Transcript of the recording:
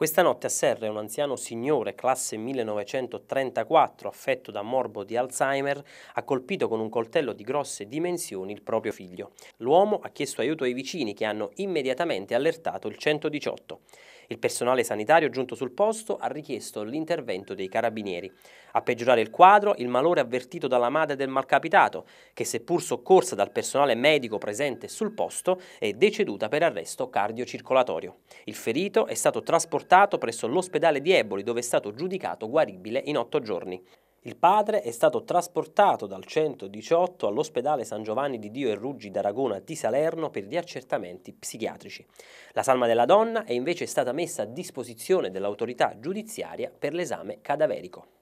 Questa notte a Serre un anziano signore, classe 1934, affetto da morbo di Alzheimer, ha colpito con un coltello di grosse dimensioni il proprio figlio. L'uomo ha chiesto aiuto ai vicini che hanno immediatamente allertato il 118. Il personale sanitario giunto sul posto ha richiesto l'intervento dei carabinieri. A peggiorare il quadro, il malore avvertito dalla madre del malcapitato, che seppur soccorsa dal personale medico presente sul posto, è deceduta per arresto cardiocircolatorio. Il ferito è stato trasportato presso l'ospedale di Eboli, dove è stato giudicato guaribile in otto giorni. Il padre è stato trasportato dal 118 all'ospedale San Giovanni di Dio e Ruggi d'Aragona di Salerno per gli accertamenti psichiatrici. La salma della donna è invece stata messa a disposizione dell'autorità giudiziaria per l'esame cadaverico.